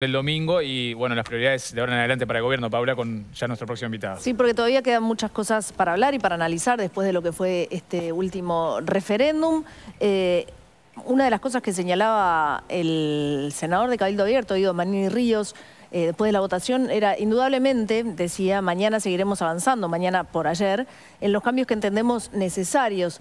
el domingo y bueno, las prioridades de ahora en adelante para el gobierno, Paula, con ya nuestro próximo invitado. Sí, porque todavía quedan muchas cosas para hablar y para analizar después de lo que fue este último referéndum. Eh, una de las cosas que señalaba el senador de Cabildo Abierto, Ido Manini Ríos, eh, después de la votación era, indudablemente, decía, mañana seguiremos avanzando, mañana por ayer, en los cambios que entendemos necesarios.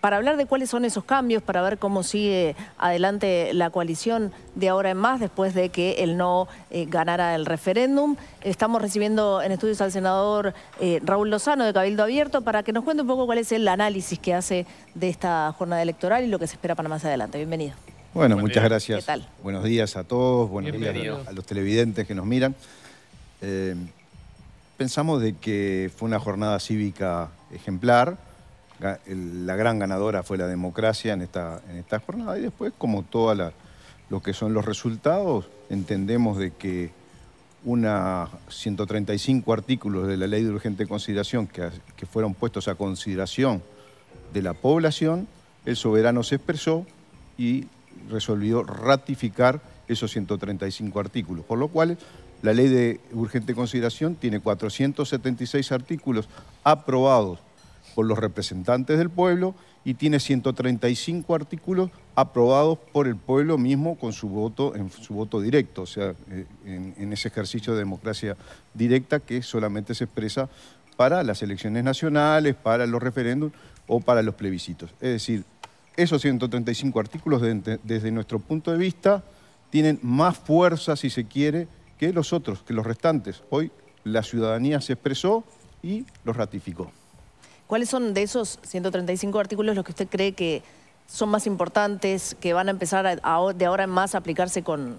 para hablar de cuáles son esos cambios, para ver cómo sigue adelante la coalición de ahora en más, después de que él no eh, ganara el referéndum, estamos recibiendo en estudios al senador eh, Raúl Lozano de Cabildo Abierto para que nos cuente un poco cuál es el análisis que hace de esta jornada electoral y lo que se espera para más adelante. Bienvenido. Bueno, muchas eh, gracias. Buenos días a todos, buenos días a, los televidentes que nos miran. Eh, pensamos de que fue una jornada cívica ejemplar. La gran ganadora fue la democracia en esta, en esta jornada y después, como todo lo que son los resultados, entendemos de que unos 135 artículos de la ley de urgente consideración que, que fueron puestos a consideración de la población, el soberano se expresó y resolvió ratificar esos 135 artículos, por lo cual la ley de urgente consideración tiene 476 artículos aprobados por los representantes del pueblo y tiene 135 artículos aprobados por el pueblo mismo con su voto, en su voto directo, o sea, eh, en, en ese ejercicio de democracia directa que solamente se expresa para las elecciones nacionales, para los referéndums o para los plebiscitos. Es decir, esos 135 artículos desde nuestro punto de vista tienen más fuerza, si se quiere, que los otros, que los restantes. Hoy la ciudadanía se expresó y los ratificó. ¿Cuáles son de esos 135 artículos los que usted cree que son más importantes, que van a empezar de ahora en más a aplicarse con,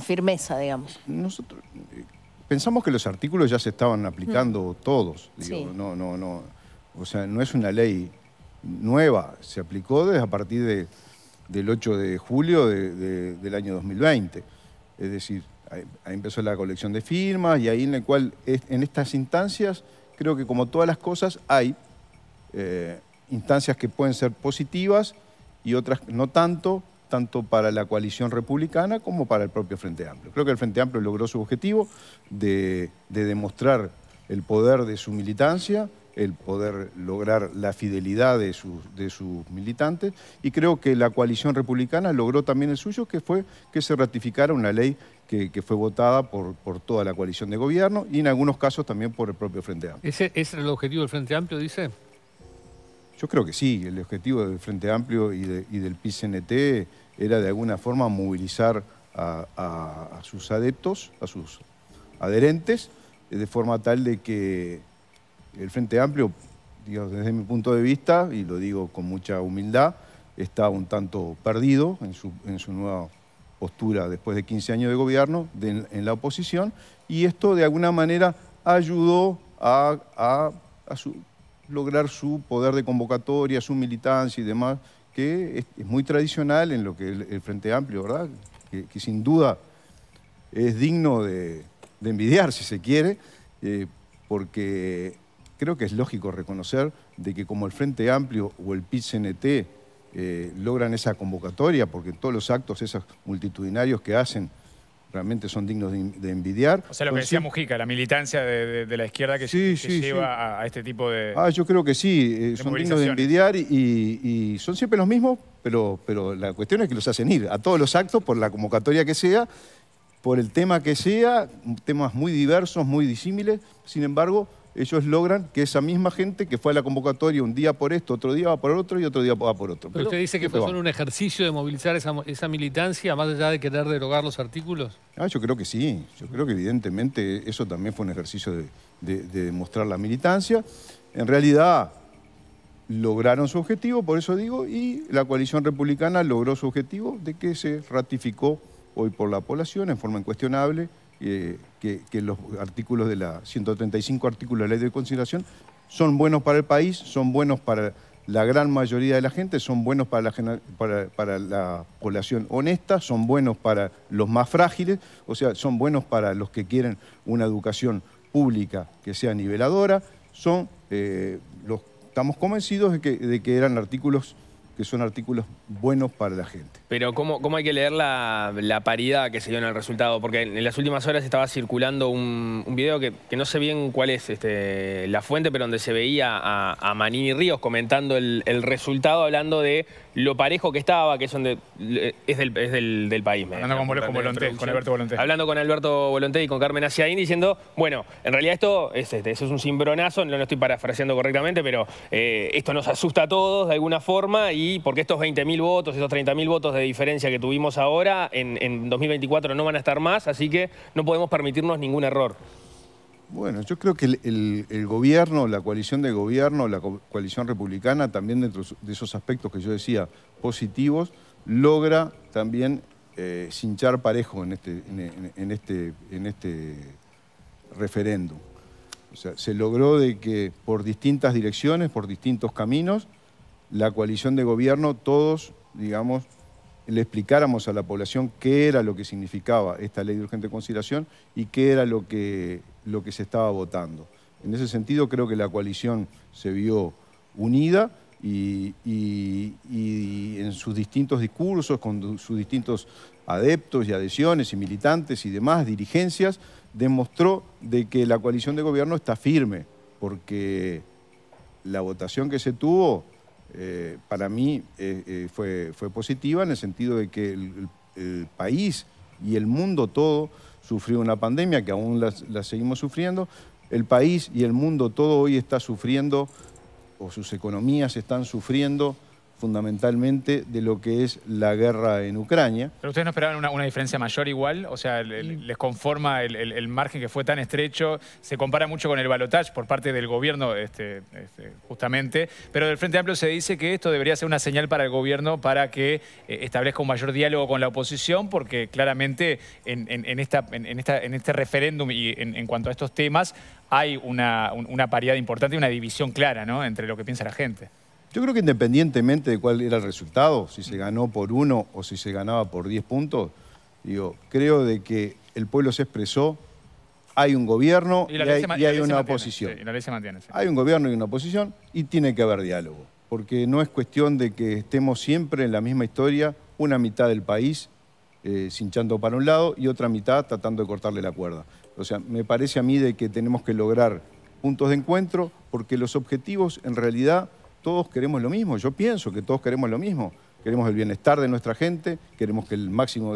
firmeza, digamos? Nosotros eh, pensamos que los artículos ya se estaban aplicando mm. todos. no, no, no. O sea, no es una ley nueva, se aplicó desde a partir del 8 de julio del año 2020. Es decir, ahí, empezó la colección de firmas y ahí en el cual, en estas instancias, creo que como todas las cosas, hay eh, instancias que pueden ser positivas y otras no tanto, tanto para la coalición republicana como para el propio Frente Amplio. Creo que el Frente Amplio logró su objetivo de, de demostrar el poder de su militancia el poder lograr la fidelidad de sus, de sus militantes y creo que la coalición republicana logró también el suyo, que fue que se ratificara una ley que, fue votada por, por, toda la coalición de gobierno y en algunos casos también por el propio Frente Amplio. ¿Ese, es el objetivo del Frente Amplio, dice? Yo creo que sí, el objetivo del Frente Amplio y, del PCNT era de alguna forma movilizar a, sus adeptos, a sus adherentes, de forma tal de que el Frente Amplio, desde mi punto de vista, y lo digo con mucha humildad, está un tanto perdido en su, nueva postura después de 15 años de gobierno en la oposición, y esto de alguna manera ayudó a, su, lograr su poder de convocatoria, su militancia y demás, que es, muy tradicional en lo que el, Frente Amplio, ¿verdad? Que, sin duda es digno de, envidiar, si se quiere, eh, porque creo que es lógico reconocer de que como el Frente Amplio o el PCNT eh, logran esa convocatoria, porque todos los actos esos multitudinarios que hacen realmente son dignos de, envidiar. O sea, lo que decía Mujica, la militancia de, la izquierda que, sí, lleva A, este tipo de Ah, yo creo que sí, eh, son dignos de envidiar y, y, son siempre los mismos, pero, pero la cuestión es que los hacen ir a todos los actos por la convocatoria que sea, por el tema que sea, temas muy diversos, muy disímiles, sin embargo ellos logran que esa misma gente que fue a la convocatoria un día por esto, otro día va por otro y otro día va por otro. Pero, usted dice que fue solo un ejercicio de movilizar esa, militancia, más allá de querer derogar los artículos. Ah, yo creo que sí, yo creo que evidentemente eso también fue un ejercicio de, de demostrar la militancia. En realidad lograron su objetivo, por eso digo, y la coalición republicana logró su objetivo de que se ratificó hoy por la población en forma incuestionable eh, que, los artículos de la 135 artículos de la ley de conciliación son buenos para el país, son buenos para la gran mayoría de la gente, son buenos para la, población honesta, son buenos para los más frágiles, o sea, son buenos para los que quieren una educación pública que sea niveladora, son eh, los estamos convencidos de que eran artículos que son artículos buenos para la gente. Pero ¿cómo, cómo hay que leer la, paridad que se dio en el resultado? Porque en, las últimas horas estaba circulando un, un video que, no sé bien cuál es este, la fuente, pero donde se veía a, a Manini Ríos comentando el resultado, hablando de lo parejo que estaba, que es, del, es del, país. Hablando con, Alberto Volonté. Hablando con Alberto Volonté y con Carmen Asiaín diciendo, bueno, en realidad esto es, este, eso es un cimbronazo, no lo estoy parafraseando correctamente, pero eh, esto nos asusta a todos de alguna forma y porque estos 20.000 votos, esos 30.000 votos de diferencia que tuvimos ahora, en, en 2024 no van a estar más, así que no podemos permitirnos ningún error. Bueno, yo creo que el, gobierno, la coalición de gobierno, la coalición republicana, también dentro de esos aspectos que yo decía positivos, logra también eh, cinchar parejo en este, en, este, en este referéndum. O sea, se logró de que por distintas direcciones, por distintos caminos, la coalición de gobierno, todos, digamos, le explicáramos a la población qué era lo que significaba esta ley de urgente consideración y qué era lo que, lo que se estaba votando. En ese sentido creo que la coalición se vio unida y, en sus distintos discursos, con sus distintos adeptos y adhesiones y militantes y demás, dirigencias, demostró de que la coalición de gobierno está firme, porque la votación que se tuvo eh, para mí eh, eh, fue, positiva en el sentido de que el, país y el mundo todo sufrió una pandemia que aún la, la seguimos sufriendo. El país y el mundo todo hoy está sufriendo, o sus economías están sufriendo fundamentalmente de lo que es la guerra en Ucrania. ¿Pero ustedes no esperaban una, diferencia mayor igual? O sea, mm. ¿les conforma el, margen que fue tan estrecho? Se compara mucho con el Balotage por parte del gobierno, este, este, justamente, pero del Frente Amplio se dice que esto debería ser una señal para el gobierno para que eh, establezca un mayor diálogo con la oposición, porque claramente en, este referéndum y en, cuanto a estos temas hay una, paridad importante y una división clara ¿no? entre lo que piensa la gente. Yo creo que independientemente de cuál era el resultado, si se ganó por uno o si se ganaba por diez puntos, digo, creo de que el pueblo se expresó, hay un gobierno y, hay, una oposición. Hay un gobierno y una oposición y tiene que haber diálogo, porque no es cuestión de que estemos siempre en la misma historia, una mitad del país sinchando eh, cinchando para un lado y otra mitad tratando de cortarle la cuerda. O sea, me parece a mí de que tenemos que lograr puntos de encuentro porque los objetivos en realidad todos queremos lo mismo, yo pienso que todos queremos lo mismo. Queremos el bienestar de nuestra gente, queremos que, el máximo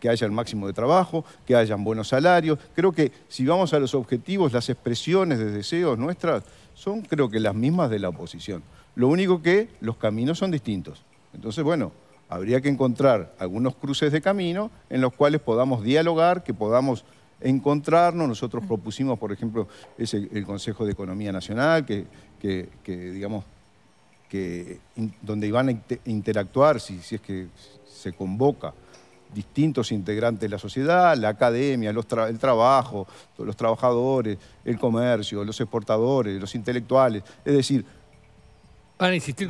que haya el máximo de trabajo, que hayan buenos salarios. Creo que si vamos a los objetivos, las expresiones de deseos nuestras son creo que las mismas de la oposición. Lo único que los caminos son distintos. Entonces, bueno, habría que encontrar algunos cruces de camino en los cuales podamos dialogar, que podamos encontrarnos. Nosotros propusimos, por ejemplo, el Consejo de Economía Nacional, que que, digamos, que, donde iban a interactuar, si, si es que se convoca, distintos integrantes de la sociedad, la academia, el trabajo, los trabajadores, el comercio, los exportadores, los intelectuales. Es decir,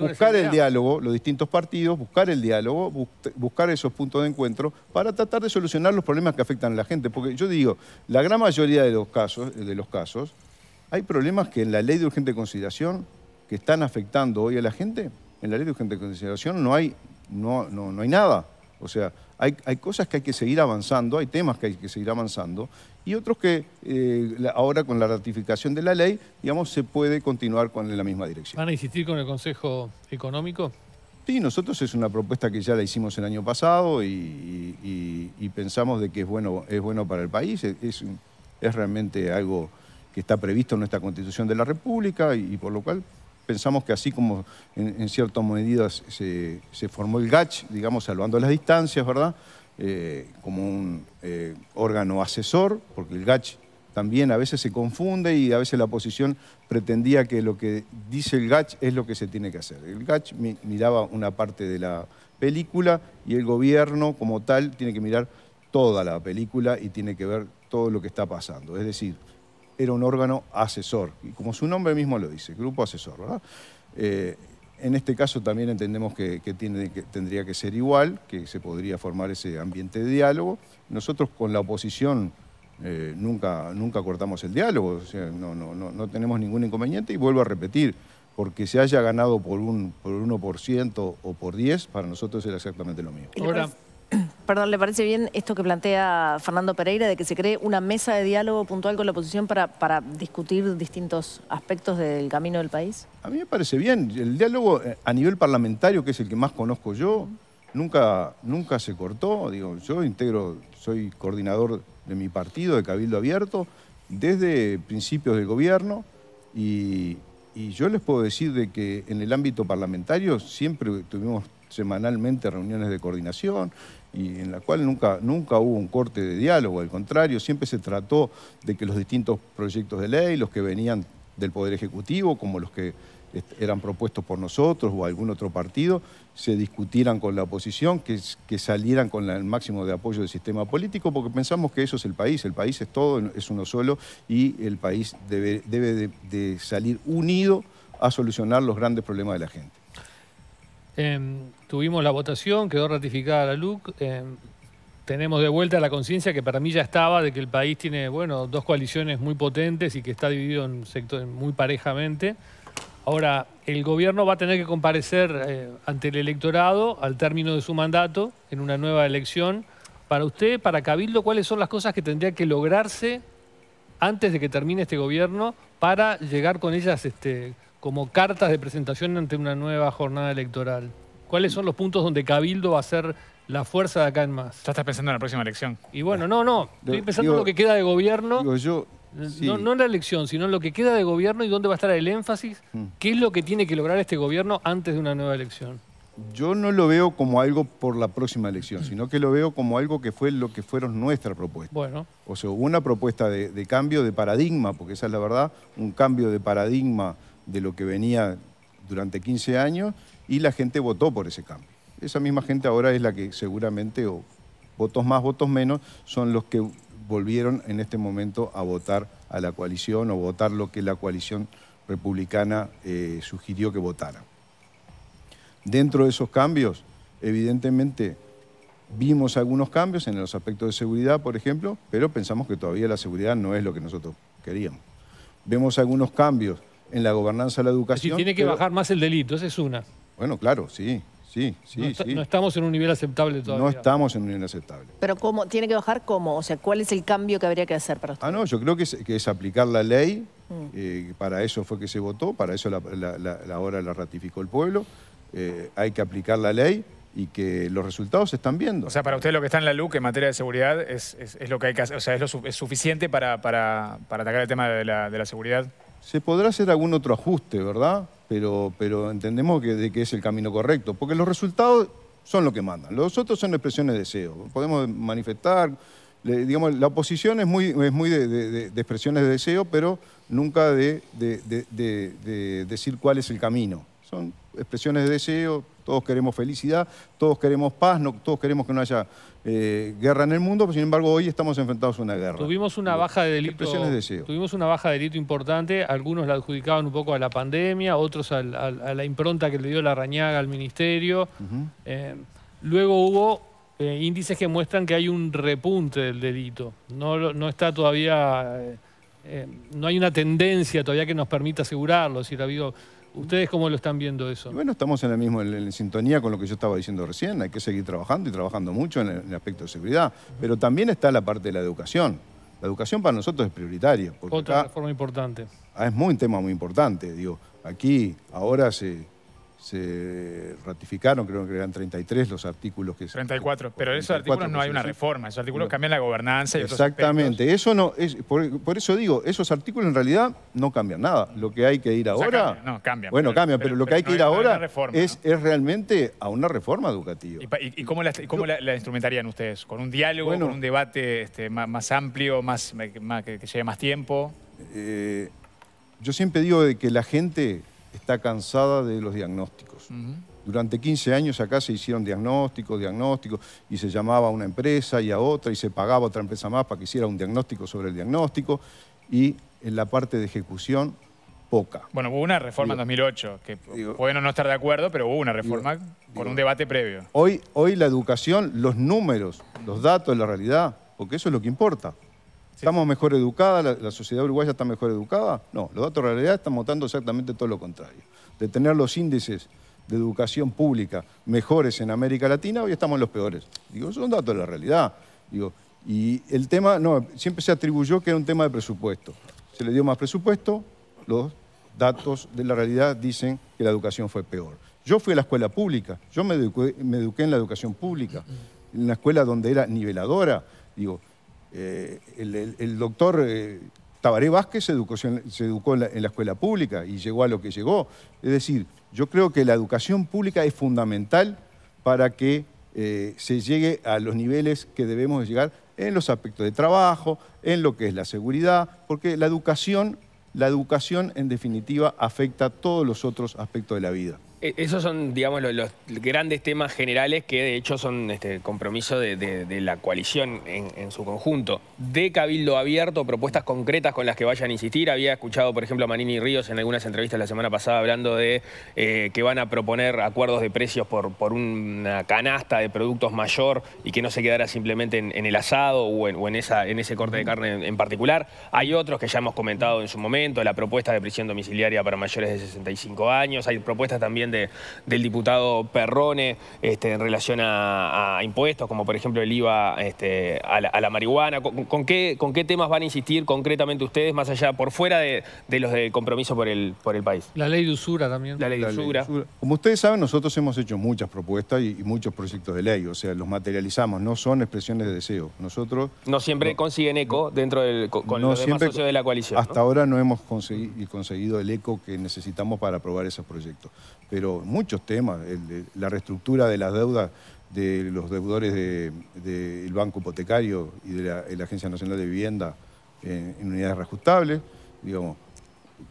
buscar el diálogo, los distintos partidos, buscar el diálogo, buscar esos puntos de encuentro para tratar de solucionar los problemas que afectan a la gente. Porque yo digo, la gran mayoría de los casos, de los casos hay problemas que en la ley de urgente consideración que están afectando hoy a la gente, en la ley de urgente consideración no hay, no, no, hay nada. O sea, hay, cosas que hay que seguir avanzando, hay temas que hay que seguir avanzando, y otros que eh, ahora con la ratificación de la ley, digamos, se puede continuar con, en la misma dirección. ¿Van a insistir con el Consejo Económico? Sí, nosotros es una propuesta que ya la hicimos el año pasado y, pensamos de que es bueno, es bueno para el país, es, es realmente algo está previsto en nuestra Constitución de la República y, por lo cual pensamos que así como en, ciertas medidas se, formó el GACH, digamos, salvando las distancias, ¿verdad? Eh, como un eh, órgano asesor, porque el GACH también a veces se confunde y a veces la oposición pretendía que lo que dice el GACH es lo que se tiene que hacer. El GACH miraba una parte de la película y el gobierno como tal tiene que mirar toda la película y tiene que ver todo lo que está pasando. Es decir, era un órgano asesor, y como su nombre mismo lo dice, grupo asesor, ¿verdad? Eh, en este caso también entendemos que, tiene, tendría que ser igual, que se podría formar ese ambiente de diálogo. Nosotros con la oposición eh, nunca, nunca cortamos el diálogo, no, no, no, no, tenemos ningún inconveniente y vuelvo a repetir, porque se haya ganado por un, por 1% o por 10, para nosotros era exactamente lo mismo. Ahora, perdón, ¿le parece bien esto que plantea Fernando Pereira de que se cree una mesa de diálogo puntual con la oposición para, para discutir distintos aspectos del camino del país? A mí me parece bien. El diálogo eh, a nivel parlamentario, que es el que más conozco yo, nunca, nunca se cortó. Digo, yo integro, soy coordinador de mi partido, de Cabildo Abierto, desde principios del gobierno y, yo les puedo decir de que en el ámbito parlamentario siempre tuvimos semanalmente reuniones de coordinación, y en la cual nunca, nunca hubo un corte de diálogo, al contrario, siempre se trató de que los distintos proyectos de ley, los que venían del Poder Ejecutivo, como los que eran propuestos por nosotros o algún otro partido, se discutieran con la oposición, que, salieran con el máximo de apoyo del sistema político, porque pensamos que eso es el país, el país es todo, es uno solo, y el país debe, de salir unido a solucionar los grandes problemas de la gente. Em, tuvimos la votación, quedó ratificada la LUC. Em, tenemos de vuelta la conciencia que para mí ya estaba de que el país tiene, bueno, dos coaliciones muy potentes y que está dividido en sectores muy parejamente. Ahora, el gobierno va a tener que comparecer eh, ante el electorado al término de su mandato en una nueva elección. Para usted, para Cabildo, ¿cuáles son las cosas que tendría que lograrse antes de que termine este gobierno para llegar con ellas este, como cartas de presentación ante una nueva jornada electoral? ¿Cuáles son los puntos donde Cabildo va a ser la fuerza de acá en más? Ya estás pensando en la próxima elección. Y bueno, no, no. Estoy pensando en lo que queda de gobierno. no, en la elección, sino en lo que queda de gobierno y dónde va a estar el énfasis. Mm. ¿Qué es lo que tiene que lograr este gobierno antes de una nueva elección? Yo no lo veo como algo por la próxima elección, sino que lo veo como algo que fue lo que fueron nuestras propuestas Bueno. O sea, una propuesta de, de cambio de paradigma, porque esa es la verdad, un cambio de paradigma de lo que venía durante 15 años y la gente votó por ese cambio. Esa misma gente ahora es la que seguramente, o votos más, votos menos, son los que volvieron en este momento a votar a la coalición o votar lo que la coalición republicana eh, sugirió que votara. Dentro de esos cambios, evidentemente, vimos algunos cambios en los aspectos de seguridad, por ejemplo, pero pensamos que todavía la seguridad no es lo que nosotros queríamos. Vemos algunos cambios en la gobernanza de la educación. Sí, tiene que bajar más el delito, esa es una. Bueno, claro, sí, sí, sí no, estamos en un nivel aceptable todavía. No estamos en un nivel aceptable. Pero ¿cómo? ¿Tiene que bajar cómo? O sea, ¿cuál es el cambio que habría que hacer para Ah, no, yo creo que es, aplicar la ley, mm. eh, para eso fue que se votó, para eso la, la, la, hora la ratificó el pueblo, eh, hay que aplicar la ley y que los resultados se están viendo. O sea, para usted lo que está en la luz en materia de seguridad es, lo que hay que hacer, o sea, es, lo, suficiente para, para, atacar el tema de la de seguridad. Se podrá hacer algún otro ajuste, ¿verdad? Pero, pero entendemos que, de que es el camino correcto, porque los resultados son lo que mandan. Los otros son expresiones de deseo. Podemos manifestar, digamos, la oposición es muy, muy de, expresiones de deseo, pero nunca de, de decir cuál es el camino son expresiones de deseo, todos queremos felicidad, todos queremos paz, todos queremos que no haya eh, guerra en el mundo, pero pues, sin embargo hoy estamos enfrentados a una guerra. Tuvimos una baja de delito, Tuvimos una baja delito importante, algunos la adjudicaban un poco a la pandemia, otros a, la impronta que le dio la rañaga al ministerio. Eh, luego hubo eh, índices que muestran que hay un repunte del delito. No, no está todavía... no hay una tendencia todavía que nos permita asegurarlo, decir, ha habido ¿Ustedes cómo lo están viendo eso? Bueno, estamos en la misma sintonía con lo que yo estaba diciendo recién. Hay que seguir trabajando y trabajando mucho en el, aspecto de seguridad. Pero también está la parte de la educación. La educación para nosotros es prioritaria. Otra forma importante. Ah, es muy, un tema muy importante. Digo, aquí ahora se se ratificaron, creo que eran 33 los artículos que... se... 34, pero pero esos artículos no hay una reforma, esos artículos cambian la gobernanza y Exactamente, eso no, es, por, eso digo, esos artículos en realidad no cambian nada, lo que hay que ir ahora... no, cambian. Bueno, cambia, cambian, pero, lo que hay que ir ahora es, realmente a una reforma educativa. ¿Y, cómo, la, instrumentarían ustedes? ¿Con un diálogo, con un debate este, más, amplio, más, que, lleve más tiempo? Eh, yo siempre digo de que la gente está cansada de los diagnósticos. Durante 15 años acá se hicieron diagnósticos, diagnósticos, y se llamaba a una empresa y a otra, y se pagaba a otra empresa más para que hiciera un diagnóstico sobre el diagnóstico, y en la parte de ejecución, poca. Bueno, hubo una reforma en 2008, que no estar de acuerdo, pero hubo una reforma por con un debate previo. Hoy, hoy la educación, los números, los datos, la realidad, porque eso es lo que importa. ¿Estamos mejor educadas? La, sociedad uruguaya está mejor educada? No, los datos de realidad están mostrando exactamente todo lo contrario. De tener los índices de educación pública mejores en América Latina, hoy estamos en los peores. Digo, son datos de la realidad. Digo, y el tema, no, siempre se atribuyó que era un tema de presupuesto. Se le dio más presupuesto, los datos de la realidad dicen que la educación fue peor. Yo fui a la escuela pública, yo me eduqué, me eduqué en la educación pública, en la escuela donde era niveladora. Digo, eh, el, doctor eh, Tabaré Vázquez se educó, en, la, escuela pública y llegó a lo que llegó. Es decir, yo creo que la educación pública es fundamental para que eh, se llegue a los niveles que debemos llegar en los aspectos de trabajo, en lo que es la seguridad, porque la educación, la educación en definitiva afecta a todos los otros aspectos de la vida. Eh, esos son, digamos, los, grandes temas generales que de hecho son este, compromiso de, la coalición en, su conjunto. De cabildo abierto, propuestas concretas con las que vayan a insistir. Había escuchado, por ejemplo, a Manini Ríos en algunas entrevistas la semana pasada hablando de eh, que van a proponer acuerdos de precios por, por una canasta de productos mayor y que no se quedara simplemente en, el asado o, en, esa, en ese corte de carne en, particular. Hay otros que ya hemos comentado en su momento, la propuesta de prisión domiciliaria para mayores de 65 años, hay propuestas también del diputado Perrone este, en relación a, impuestos, como por ejemplo el IVA este, a, la, marihuana. ¿Con, qué, ¿Con, qué, temas van a insistir concretamente ustedes, más allá, por fuera de, los del compromiso por el, por el país? La ley de usura también. La ley de, usura. Como ustedes saben, nosotros hemos hecho muchas propuestas y, muchos proyectos de ley, o sea, los materializamos, no son expresiones de deseo. Nosotros... No siempre consiguen eco dentro del, con los demás socios de la coalición. Hasta ahora no hemos conseguido el eco que necesitamos para aprobar esos proyectos pero muchos temas, la reestructura de las deudas de los deudores del Banco Hipotecario y de la, Agencia Nacional de Vivienda en, unidades reajustables, digamos,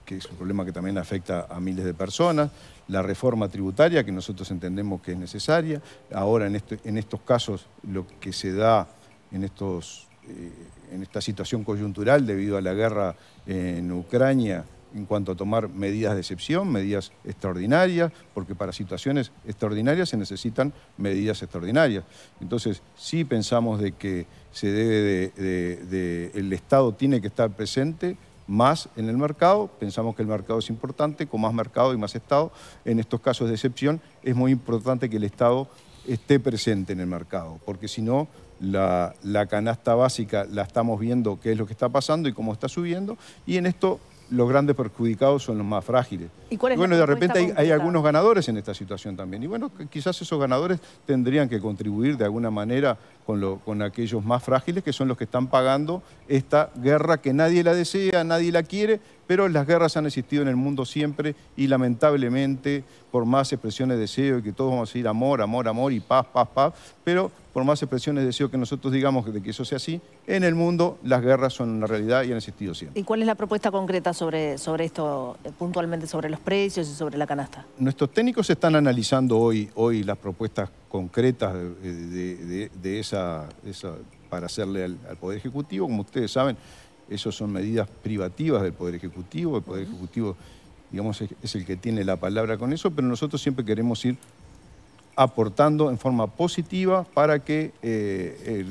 que es un problema que también afecta a miles de personas, la reforma tributaria que nosotros entendemos que es necesaria, ahora en, este, estos casos lo que se da en, estos, eh, en esta situación coyuntural debido a la guerra en Ucrania, en cuanto a tomar medidas de excepción, medidas extraordinarias, porque para situaciones extraordinarias se necesitan medidas extraordinarias. Entonces, sí pensamos de que se debe de, el Estado tiene que estar presente más en el mercado, pensamos que el mercado es importante, con más mercado y más Estado, en estos casos de excepción es muy importante que el Estado esté presente en el mercado, porque si no, la, la canasta básica la estamos viendo qué es lo que está pasando y cómo está subiendo, y en esto los grandes perjudicados son los más frágiles. ¿Y, bueno, de repente hay, algunos ganadores en esta situación también. Y bueno, quizás esos ganadores tendrían que contribuir de alguna manera con, con aquellos más frágiles, que son los que están pagando esta guerra que nadie la desea, nadie la quiere, pero las guerras han existido en el mundo siempre y lamentablemente, por más expresiones de deseo, y que todos vamos a decir amor, amor, amor y paz, paz, paz, pero por más expresiones de deseo que nosotros digamos de que eso sea así, en el mundo las guerras son una realidad y han existido siempre. ¿Y cuál es la propuesta concreta sobre, sobre esto, eh, puntualmente sobre los precios y sobre la canasta? Nuestros técnicos están analizando hoy, hoy las propuestas concretas de, esa, para hacerle al Poder Ejecutivo, como ustedes saben esas son medidas privativas del Poder Ejecutivo. El Poder Ejecutivo, digamos, es el que tiene la palabra con eso, pero nosotros siempre queremos ir aportando en forma positiva para que eh,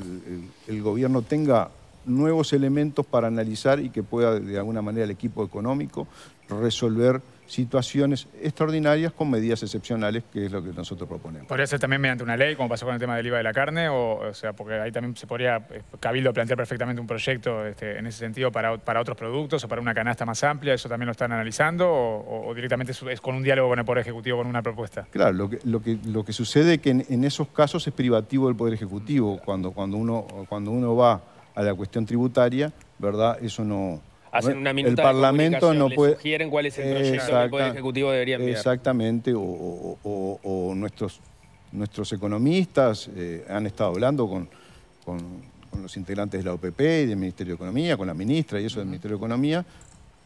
el, gobierno tenga nuevos elementos para analizar y que pueda, de alguna manera, el equipo económico resolver situaciones extraordinarias con medidas excepcionales, que es lo que nosotros proponemos. ¿Podría ser también mediante una ley, como pasó con el tema del IVA de la carne? O, sea, porque ahí también se podría, eh, Cabildo, plantear perfectamente un proyecto este, en ese sentido para, para, otros productos o para una canasta más amplia, ¿eso también lo están analizando? ¿O, directamente es, con un diálogo con el Poder Ejecutivo, con una propuesta? Claro, lo que, lo que, lo que sucede es que en, esos casos es privativo del Poder Ejecutivo. Cuando, cuando, uno, cuando uno va a la cuestión tributaria, ¿verdad? Eso no hacen una minuta el Parlamento no puede, sugieren cuál es el proyecto que el Ejecutivo debería enviar. Exactamente, o, nuestros, nuestros economistas eh, han estado hablando con, con, los integrantes de la OPP y del Ministerio de Economía, con la ministra y eso del Ministerio de Economía,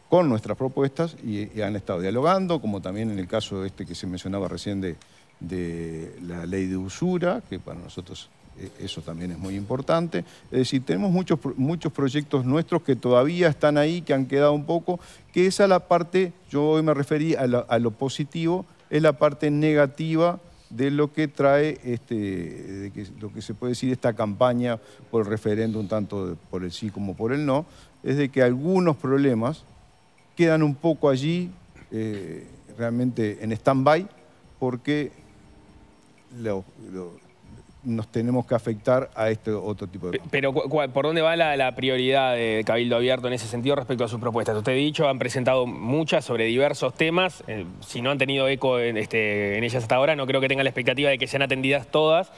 con nuestras propuestas y, han estado dialogando, como también en el caso este que se mencionaba recién de, de la ley de usura, que para nosotros e-, eso también es muy importante. Es decir, tenemos muchos, muchos proyectos nuestros que todavía están ahí, que han quedado un poco, que esa es la parte, yo hoy me referí a, lo positivo, es la parte negativa de lo que trae, este, de lo que se puede decir esta campaña por el referéndum, tanto por el sí como por el no, es de que algunos problemas quedan un poco allí, eh, realmente en stand-by, porque lo, nos tenemos que afectar a este otro tipo de... Pero ¿por dónde va la, prioridad de Cabildo Abierto en ese sentido respecto a sus propuestas? Usted ha dicho, han presentado muchas sobre diversos temas. Eh, si no han tenido eco en, este, en, ellas hasta ahora, no creo que tengan la expectativa de que sean atendidas todas.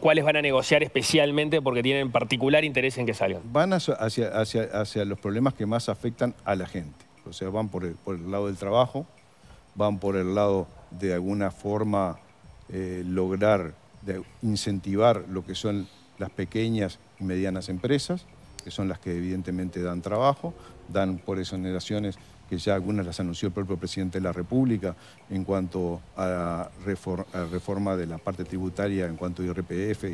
¿Cuáles van a negociar especialmente porque tienen particular interés en que salgan? Van hacia, los problemas que más afectan a la gente. O sea, van por el, por el lado del trabajo, van por el lado de alguna forma eh, lograr de incentivar lo que son las pequeñas y medianas empresas, que son las que evidentemente dan trabajo, dan por exoneraciones que ya algunas las anunció el propio presidente de la República en cuanto a reforma de la parte tributaria en cuanto a IRPF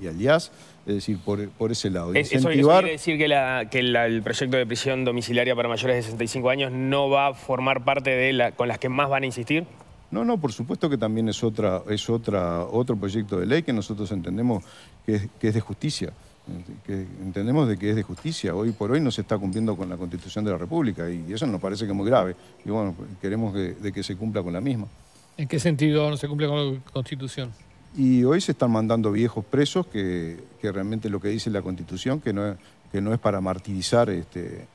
y, al IAS, es decir, por, ese lado. Eh, eso, quiere decir que, el proyecto de prisión domiciliaria para mayores de 65 años no va a formar parte de la, con las que más van a insistir? No, no, por supuesto que también es, otra, es otra, otro proyecto de ley que nosotros entendemos que es, de justicia. entendemos de que es de justicia. Hoy por hoy no se está cumpliendo con la Constitución de la República y eso nos parece que es muy grave. Y bueno, pues, queremos que, de que se cumpla con la misma. ¿En qué sentido no se cumple con la Constitución? Y hoy se están mandando viejos presos que, que realmente lo que dice la Constitución, que no es, que no es para martirizar, este,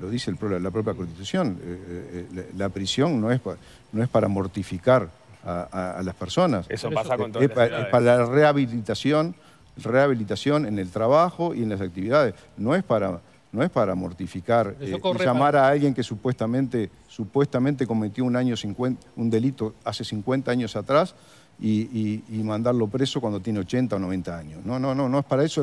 lo dice la propia Constitución, eh, eh, eh, la, prisión no es para no es para mortificar a, las personas. Eso pasa con todo es, es para la rehabilitación, rehabilitación en el trabajo y en las actividades. No es para no es para mortificar eh, y llamar a alguien que supuestamente, supuestamente cometió un, año un delito hace 50 años atrás y, mandarlo preso cuando tiene 80 o 90 años. No, no, no, no es para eso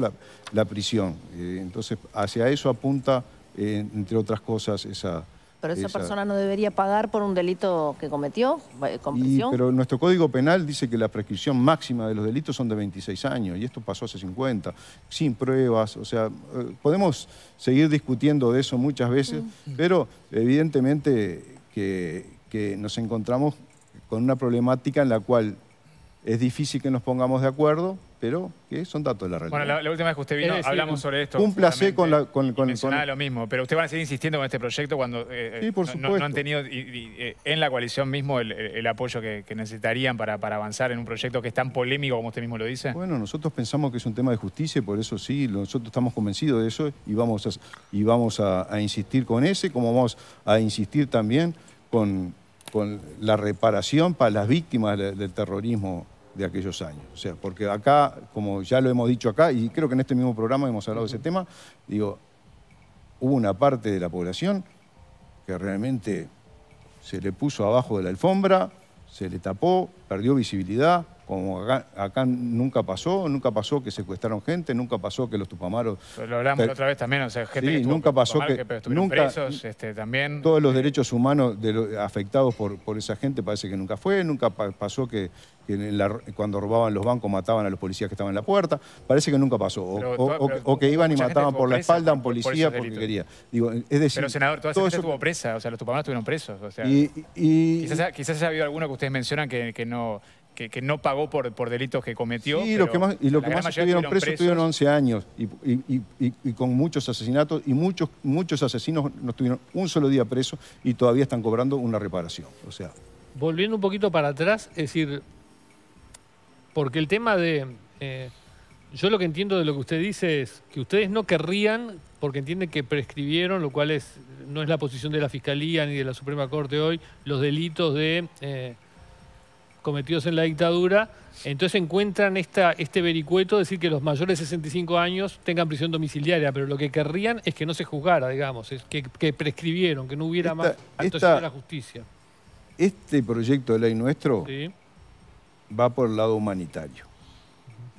la, prisión. Eh, entonces, hacia eso apunta, eh, entre otras cosas, esa, pero esa, persona no debería pagar por un delito que cometió, eh, con prisión. pero nuestro Código Penal dice que la prescripción máxima de los delitos son de 26 años, y esto pasó hace 50, sin pruebas, o sea, eh, podemos seguir discutiendo de eso muchas veces, mm. pero evidentemente que nos encontramos con una problemática en la cual es difícil que nos pongamos de acuerdo, pero que son datos de la realidad. Bueno, la, última vez que usted vino hablamos sobre esto. Un con la... Con, lo mismo, pero usted va a seguir insistiendo con este proyecto cuando eh, eh, no, han tenido eh, en la coalición mismo el, apoyo que, necesitarían para, avanzar en un proyecto que es tan polémico como usted mismo lo dice. Bueno, nosotros pensamos que es un tema de justicia y por eso sí, nosotros estamos convencidos de eso y vamos a, y vamos a, insistir con ese, como vamos a insistir también con, la reparación para las víctimas del terrorismo de aquellos años. O sea, porque acá, como ya lo hemos dicho acá, y creo que en este mismo programa hemos hablado de ese tema, digo, hubo una parte de la población que realmente se le puso abajo de la alfombra, se le tapó, perdió visibilidad, como acá, nunca pasó, nunca pasó que secuestraron gente, nunca pasó que los tupamaros... Lo hablamos otra vez también, o sea, gente nunca pasó que, nunca, presos, este, también... Todos los eh, derechos humanos afectados por, por esa gente parece que nunca fue, nunca pasó que, cuando robaban los bancos mataban a los policías que estaban en la puerta, parece que nunca pasó, o, que iban y mataban por la espalda a un policía por porque quería. Digo, es decir, pero senador, toda eso... estuvo presa, o sea, los tupamaros estuvieron presos, Quizás, quizás haya habido alguno que ustedes mencionan que, que no que, no pagó por, por, delitos que cometió. Sí, lo que más, y los que más estuvieron presos, tuvieron 11 años y, y, y, con muchos asesinatos y muchos, muchos asesinos no estuvieron un solo día presos y todavía están cobrando una reparación. O sea. Volviendo un poquito para atrás, es decir, porque el tema de. Eh, yo lo que entiendo de lo que usted dice es que ustedes no querrían, porque entienden que prescribieron, lo cual es no es la posición de la Fiscalía ni de la Suprema Corte hoy, los delitos de eh, cometidos en la dictadura, entonces encuentran este vericueto, de decir que los mayores de 65 años tengan prisión domiciliaria, pero lo que querrían es que no se juzgara, digamos, es que, prescribieron, que no hubiera más actuación de la justicia. Este proyecto de ley nuestro va por el lado humanitario.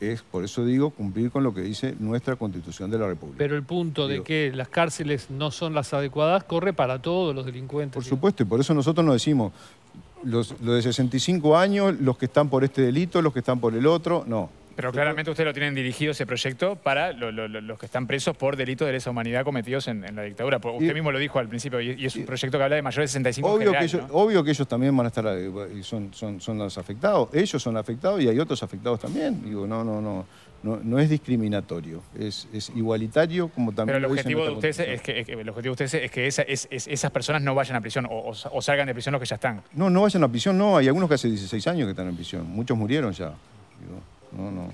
Es, por eso digo, cumplir con lo que dice nuestra Constitución de la República. Pero el punto de que las cárceles no son las adecuadas corre para todos los delincuentes. Por supuesto, y por eso nosotros nos decimos, los, de 65 años, los que están por este delito, los que están por el otro, no. Pero claramente usted lo tienen dirigido ese proyecto para los que están presos por delitos de lesa humanidad cometidos en, la dictadura. Pues, usted mismo lo dijo al principio y, es un proyecto que habla de mayores de 65 obvio Obvio que ellos también van a estar, eh, son, son los afectados. Ellos son afectados y hay otros afectados también. Digo, no, no, no. No, no, es discriminatorio, es, igualitario como también... Pero el objetivo de ustedes es que, esas personas no vayan a prisión o, salgan de prisión los que ya están. No, no vayan a prisión, no. Hay algunos que hace 16 años que están en prisión. Muchos murieron ya. no, no.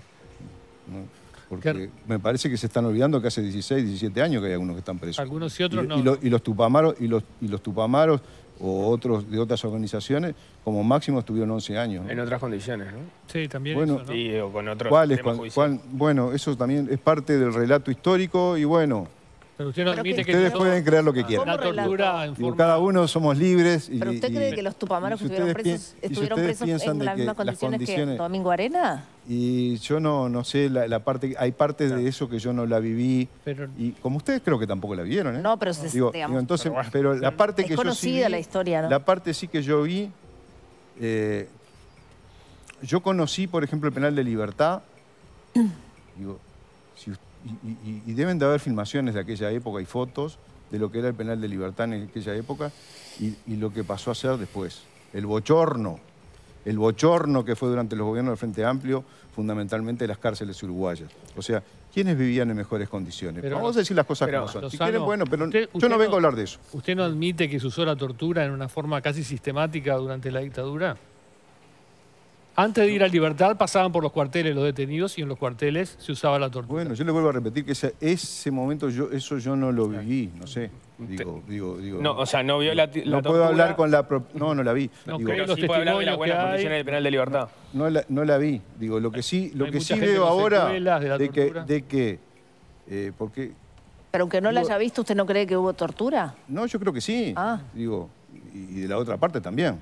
Porque me parece que se están olvidando que hace 16, 17 años que hay algunos que están presos. Algunos y otros no. Y, los tupamaros, y los, los tupamaros o otros de otras organizaciones, como máximo estuvieron 11 años. En otras condiciones, ¿no? Sí, también eso, con otros ¿cuál bueno, eso también es parte del relato histórico y bueno ustedes pueden creer lo que quieran. La Cada uno somos libres. ¿Pero usted cree que los tupamaros que estuvieron presos, estuvieron presos en las mismas condiciones, que Domingo Arena? Y yo no, no sé, la, parte, hay parte de eso que yo no la viví. y como ustedes creo que tampoco la vivieron ¿eh? No, pero se, digo, entonces, pero, la parte es que conocida yo la historia, La parte sí que yo vi. Eh, yo conocí, por ejemplo, el penal de libertad. digo, si usted y, deben de haber filmaciones de aquella época y fotos de lo que era el penal de libertad en aquella época y, lo que pasó a ser después. El bochorno, el bochorno que fue durante los gobiernos del Frente Amplio, fundamentalmente las cárceles uruguayas. O sea, ¿quiénes vivían en mejores condiciones? Vamos a decir las cosas como son. bueno, pero yo no vengo a hablar de eso. ¿Usted no admite que se usó la tortura en una forma casi sistemática durante la dictadura? Antes de ir a libertad pasaban por los cuarteles los detenidos y en los cuarteles se usaba la tortura. Bueno, yo le vuelvo a repetir que ese, ese momento yo eso yo no lo viví, no sé. Digo, digo, digo. No, o sea, no vio la, tortura. No puedo hablar con la... No, no la vi. No, digo, hablar de la buena del penal de libertad. No, la, no la vi. Digo, lo que sí, lo que sí veo ahora de, que... De que eh, porque, pero aunque no la haya visto, ¿usted no cree que hubo tortura? No, yo creo que sí. Ah. Digo, y de la otra parte también.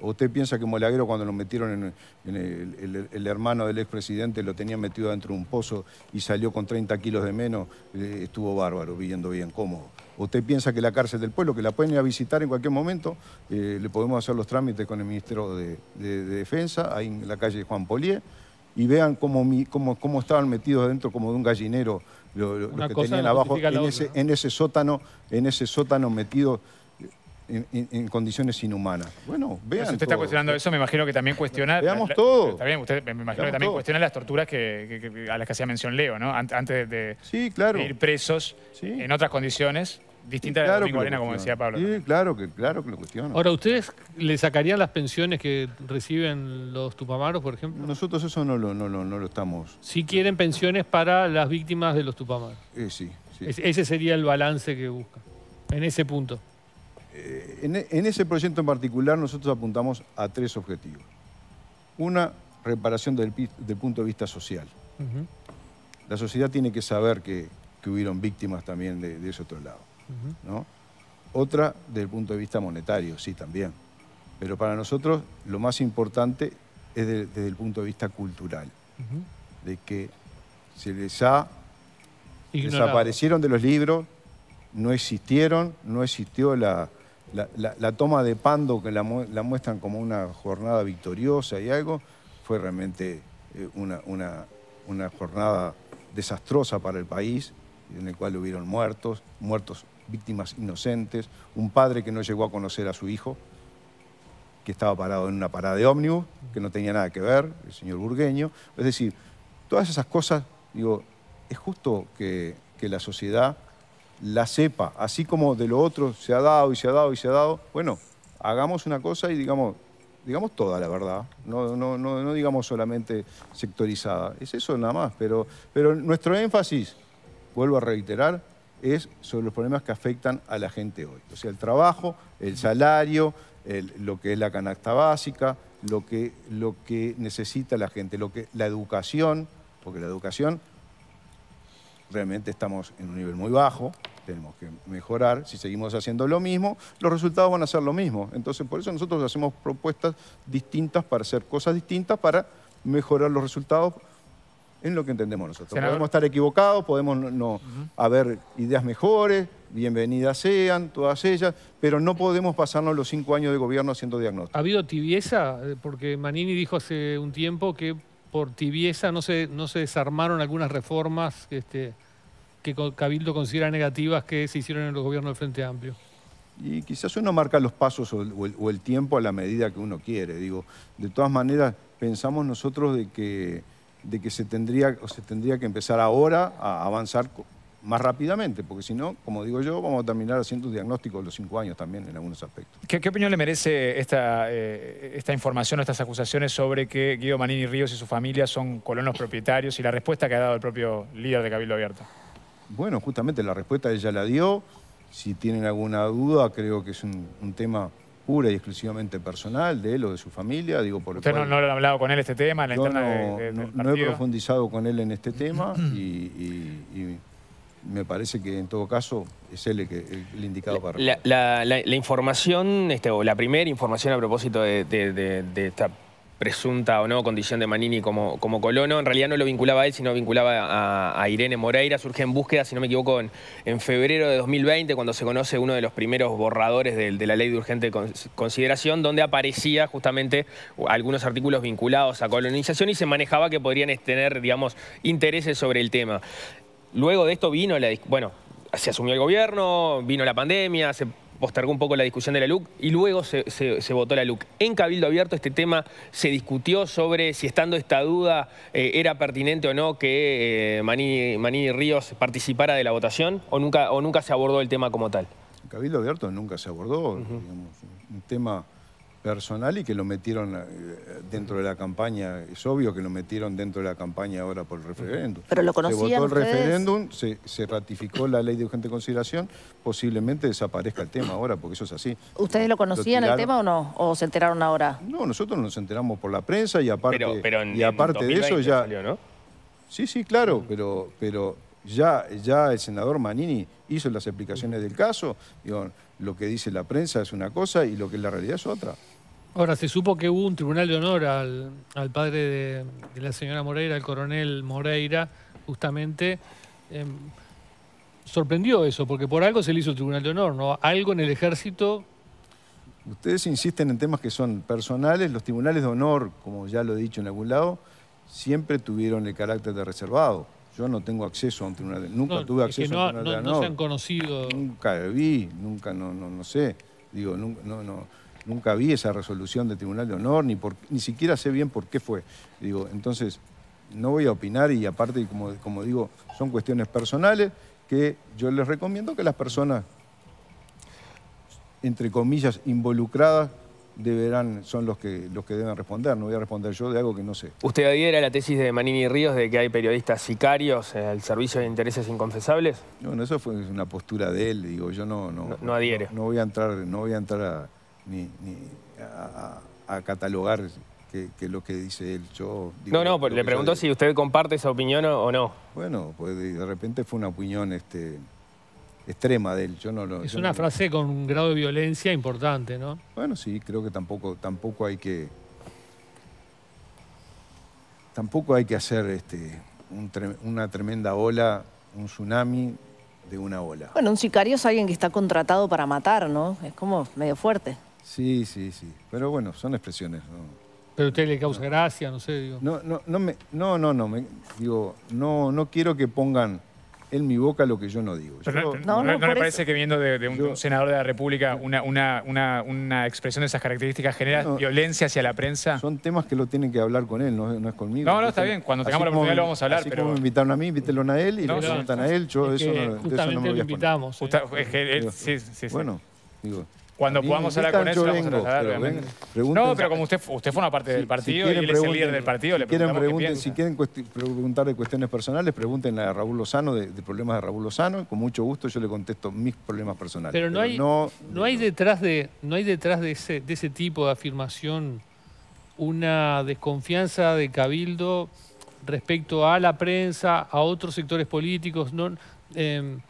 ¿Usted piensa que Molaguero cuando lo metieron en, el, hermano del expresidente lo tenía metido dentro de un pozo y salió con 30 kilos de menos? Eh, estuvo bárbaro, viviendo bien cómodo. ¿Usted piensa que la cárcel del pueblo, que la pueden ir a visitar en cualquier momento, eh, le podemos hacer los trámites con el Ministerio de, Defensa, ahí en la calle Juan Polié, y vean cómo, cómo, estaban metidos dentro como de un gallinero lo, que tenían abajo, en ese sótano, en ese sótano metido en, condiciones inhumanas. Bueno, vean. Si usted está cuestionando eso, me imagino que también cuestiona. Veamos todo. Está bien, me imagino que también cuestiona las torturas que, a las que hacía mención Leo, ¿no? Antes de, sí, claro. ir presos en otras condiciones distintas de claro la Arena, como decía Pablo. Sí, claro que, claro que lo cuestiono. Ahora, ¿ustedes le sacarían las pensiones que reciben los tupamaros, por ejemplo? Nosotros eso no lo, no, no, no lo estamos... Si quieren pensiones para las víctimas de los tupamaros. Eh, sí, sí. ese sería el balance que busca, en ese punto. Eh, e, en, ese proyecto en particular nosotros apuntamos a tres objetivos. Una, reparación desde el punto de vista social. La sociedad tiene que saber que, que hubieron víctimas también de, ese otro lado. ¿no? Otra, desde el punto de vista monetario, sí, también. Pero para nosotros lo más importante es desde el punto de vista cultural, de que se les ha desaparecieron de los libros, no existieron, no existió la, la, toma de Pando, que la, muestran como una jornada victoriosa y algo, fue realmente eh, una, jornada desastrosa para el país, en el cual hubieron muertos, muertos víctimas inocentes, un padre que no llegó a conocer a su hijo, que estaba parado en una parada de ómnibus, que no tenía nada que ver, el señor burgueño. Es decir, todas esas cosas, digo, es justo que la sociedad la cepa, así como de lo otro se ha dado y se ha dado y se ha dado, bueno, hagamos una cosa y digamos, digamos toda la verdad, no, no, no, no digamos solamente sectorizada, es eso nada más, pero, pero nuestro énfasis, vuelvo a reiterar, es sobre los problemas que afectan a la gente hoy, o sea, el trabajo, el salario, lo que es la canasta básica, lo que, lo que necesita la gente, lo que, la educación, porque la educación realmente estamos en un nivel muy bajo, tenemos que mejorar. Si seguimos haciendo lo mismo, los resultados van a ser lo mismo. Entonces, por eso nosotros hacemos propuestas distintas para hacer cosas distintas para mejorar los resultados en lo que entendemos nosotros. Podemos estar equivocados, podemos no, haber ideas mejores, bienvenidas sean, todas ellas, pero no podemos pasarnos los cinco años de gobierno haciendo diagnóstico. ¿Ha habido tibieza? Eh, porque Manini dijo hace un tiempo que por tibieza no se, no se desarmaron algunas reformas este, que Cabildo considera negativas que se hicieron en los gobiernos del Frente Amplio. Y quizás uno marca los pasos o el, tiempo a la medida que uno quiere. Digo, de todas maneras, pensamos nosotros de que, de que se, tendría, se tendría que empezar ahora a avanzar más rápidamente, porque si no, como digo yo, vamos a terminar haciendo un diagnóstico de los cinco años también en algunos aspectos. ¿Qué, opinión le merece esta, eh, esta información estas acusaciones sobre que Guido Manini Ríos y su familia son colonos propietarios y la respuesta que ha dado el propio líder de Cabildo Abierto? Bueno, justamente la respuesta ella la dio. Si tienen alguna duda, creo que es un, tema pura y exclusivamente personal de él o de su familia. Digo, por ¿Usted no, lo ha hablado con él este tema? la interna no, no, he profundizado con él en este tema y me parece que en todo caso es él el, indicado para... La, información, este, o la primera información a propósito de, esta presunta o no condición de Manini como, como colono, en realidad no lo vinculaba a él, sino vinculaba a, Irene Moreira, surge en búsqueda, si no me equivoco, en, en, febrero de 2020, cuando se conoce uno de los primeros borradores de, la ley de urgente consideración, donde aparecía justamente algunos artículos vinculados a colonización y se manejaba que podrían tener, digamos, intereses sobre el tema. Luego de esto vino la... Bueno, se asumió el gobierno, vino la pandemia, se postergó un poco la discusión de la LUC y luego se, votó la LUC. En Cabildo Abierto este tema se discutió sobre si estando esta duda eh, era pertinente o no que eh, Maní, Ríos participara de la votación o nunca, o nunca se abordó el tema como tal. Cabildo Abierto nunca se abordó, digamos, un tema personal y que lo metieron eh, dentro de la campaña, es obvio que lo metieron dentro de la campaña ahora por el referéndum. Pero lo conocían Se votó el referéndum, se, ratificó la ley de urgente consideración, posiblemente desaparezca el tema ahora, porque eso es así. ¿Ustedes lo conocían el tema o no? ¿O se enteraron ahora? No, nosotros nos enteramos por la prensa y aparte, y aparte de eso ya... Sí, sí, claro, mm. pero, pero ya, ya el senador Manini hizo las explicaciones del caso, digo, lo que dice la prensa es una cosa y lo que es la realidad es otra. Ahora, se supo que hubo un tribunal de honor al, padre de, la señora Moreira, al coronel Moreira, justamente. Em, sorprendió eso, porque por algo se le hizo el tribunal de honor, ¿no? Algo en el ejército... Ustedes insisten en temas que son personales. Los tribunales de honor, como ya lo he dicho en algún lado, siempre tuvieron el carácter de reservado. Yo no tengo acceso a un tribunal de honor. Nunca tuve acceso a un tribunal de honor. No se han conocido... Nunca vi, nunca, no, no, no sé. Digo, no, no nunca vi esa resolución del Tribunal de Honor, ni, ni siquiera sé bien por qué fue. Digo, entonces, no voy a opinar y aparte, como, como digo, son cuestiones personales que yo les recomiendo que las personas, entre comillas, involucradas, deberán, son los que, los que deben responder. No voy a responder yo de algo que no sé. ¿Usted adhiera a la tesis de Manini Ríos de que hay periodistas sicarios eh, al servicio de intereses inconfesables? No, eso fue una postura de él, digo, yo no... No, no, adhiere. no, voy a entrar, no voy a, entrar a, ni, a, catalogar que, lo que dice él. Yo no, no, pues le pregunto si usted comparte esa opinión o no. Bueno, pues de repente fue una opinión este, extrema de él. Yo no lo, es una frase con un grado de violencia importante, ¿no? Bueno, sí, creo que tampoco, tampoco hay que... Tampoco hay que hacer este, una tremenda ola, un tsunami de una ola. Bueno, un sicario es alguien que está contratado para matar, ¿no? Es como medio fuerte. Sí, sí, sí. Pero bueno, son expresiones. Pero a usted le causa gracia, no sé, digo. No, no, no, me, no, no, no digo, no, no quiero que pongan en mi boca lo que yo no digo. no, no, no, no parece que viendo de, un, senador de la República una, una, una, una expresión de esas características genera violencia hacia la prensa? Son temas que lo tienen que hablar con él, no, es conmigo. No, no, está bien. Cuando tengamos la oportunidad lo vamos a hablar. pero... como me invitaron a mí, invítelo a él y lo invitan a él. Yo eso, no me voy a lo invitamos. Bueno, digo... Cuando podamos hablar con él, vamos a no, pero como usted, usted una parte del partido y él es el líder del partido, le quieren preguntar. Si quieren preguntarle cuestiones personales, pregunten a Raúl Lozano de, problemas de Raúl Lozano. Y con mucho gusto yo le contesto mis problemas personales. Pero no hay, detrás, de, no hay detrás de, ese, de ese tipo de afirmación una desconfianza de Cabildo respecto a la prensa, a otros sectores políticos. No, em,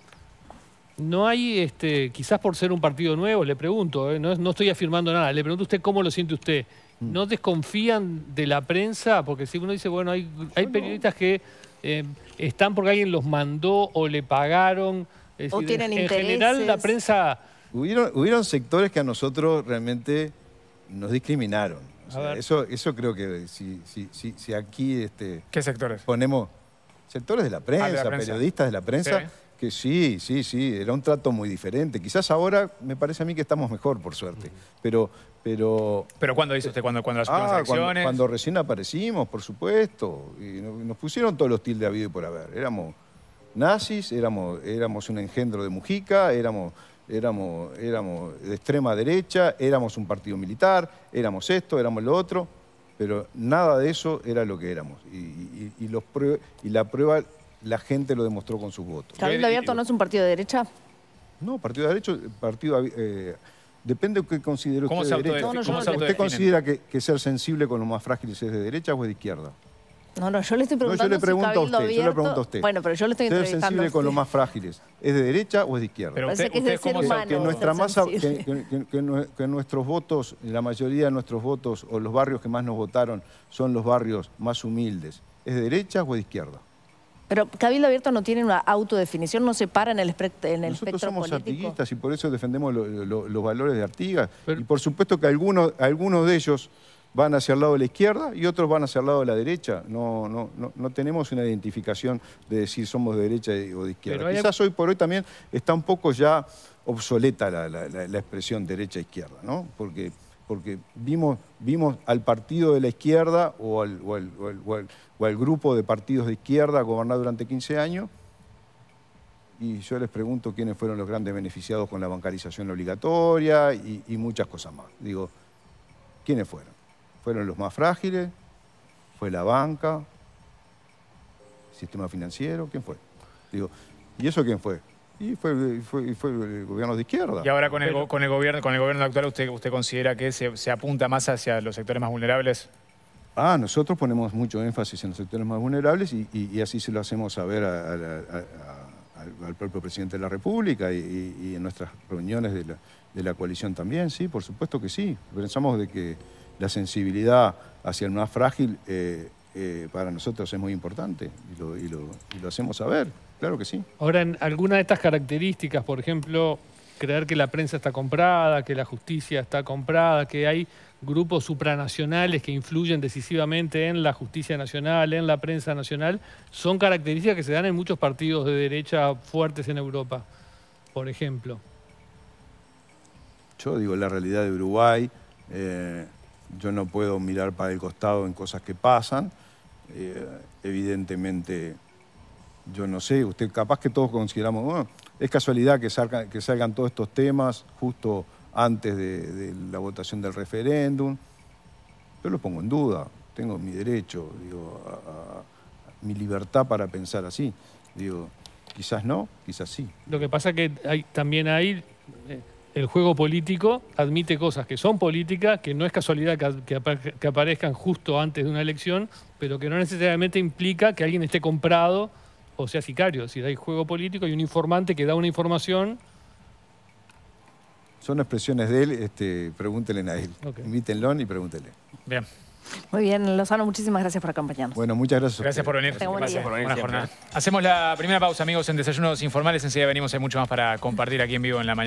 no hay, este, quizás por ser un partido nuevo, le pregunto, eh, no, estoy afirmando nada, le pregunto a usted cómo lo siente usted. Mm. ¿No desconfían de la prensa? Porque si uno dice, bueno, hay, periodistas que eh, están porque alguien los mandó o le pagaron. o tienen en general la prensa... Hubieron, sectores que a nosotros realmente nos discriminaron. eso, eso creo que si, aquí... Este, ¿Qué sectores? Ponemos sectores de la ah, prensa, periodistas de la prensa... Que sí, sí, sí, era un trato muy diferente. Quizás ahora me parece a mí que estamos mejor, por suerte. Pero... Pero, ¿Pero cuándo hizo usted? ¿Cuándo, cuando las ah, Cuando, recién aparecimos, por supuesto. Y nos pusieron todos los tildes habido y por haber. Éramos nazis, éramos, éramos un engendro de Mujica, éramos, éramos, éramos de extrema derecha, éramos un partido militar, éramos esto, éramos lo otro pero nada de eso era lo que éramos. Y, los y la prueba la gente lo demostró con sus votos. ¿Cabildo Abierto no es un partido de derecha? No, partido de derecha, partido... Eh, depende de qué considere usted de derecha. ¿Usted considera que, ser sensible con los más frágiles es de derecha o es de izquierda? No, no, yo le estoy preguntando yo le pregunto a usted, Yo le pregunto a usted. Bueno, pero yo le estoy entrevistando ¿Ser sensible con los más frágiles es de derecha o es de izquierda? Pero usted, usted, ¿cómo que, que nuestra masa, que, nuestros votos, la mayoría de nuestros votos o los barrios que más nos votaron son los barrios más humildes. ¿Es de derecha o es de izquierda? Pero Cabildo Abierto no tiene una autodefinición, no se para en el, espectro, en el Nosotros somos artiguistas y por eso defendemos los valores de Artigas. y por supuesto que algunos, algunos de ellos van hacia el lado de la izquierda y otros van hacia el lado de la derecha. No, no, no, tenemos una identificación de decir somos de derecha o de izquierda. Quizás hoy por hoy también está un poco ya obsoleta la, la expresión derecha-izquierda, ¿no? Porque porque vimos, vimos al partido de la izquierda o al, o grupo de partidos de izquierda gobernar durante 15 años y yo les pregunto quiénes fueron los grandes beneficiados con la bancarización obligatoria y, y, muchas cosas más. Digo, ¿quiénes fueron? ¿Fueron los más frágiles? ¿Fue la banca? ¿Sistema financiero? ¿Quién fue? Digo, ¿y eso quién fue? Y fue, fue, fue, el gobierno de izquierda. Y ahora con el, con el gobierno con el gobierno actual, ¿usted, usted considera que se, apunta más hacia los sectores más vulnerables? Ah, nosotros ponemos mucho énfasis en los sectores más vulnerables y, y, así se lo hacemos saber a, al propio presidente de la República y, en nuestras reuniones de la, coalición también, sí, por supuesto que sí. Pensamos de que la sensibilidad hacia el más frágil eh, eh, para nosotros es muy importante y lo, y lo hacemos saber claro que sí. Ahora, en alguna de estas características, por ejemplo, creer que la prensa está comprada, que la justicia está comprada, que hay grupos supranacionales que influyen decisivamente en la justicia nacional, en la prensa nacional, son características que se dan en muchos partidos de derecha fuertes en Europa, por ejemplo. Yo digo la realidad de Uruguay, eh, yo no puedo mirar para el costado en cosas que pasan, eh, evidentemente yo no sé, usted capaz que todos consideramos, ah, es casualidad que salgan, que salgan todos estos temas justo antes de, la votación del referéndum. Yo lo pongo en duda, tengo mi derecho, mi libertad para pensar así. Digo, quizás no, quizás sí. Lo que pasa es que también hay eh, el juego político admite cosas que son políticas, que no es casualidad que, que aparezcan justo antes de una elección, pero que no necesariamente implica que alguien esté comprado o sea sicario. Si hay juego político, y un informante que da una información. Son expresiones de él, este, pregúntenle a él. Invítenlo y pregúntenle. Bien. Muy bien, Lozano, muchísimas gracias por acompañarnos. Bueno, muchas gracias. Gracias por venir. Gracias, por venir. Hacemos la primera pausa, amigos, en Desayunos Informales. Enseguida venimos, hay mucho más para compartir aquí en vivo en la mañana.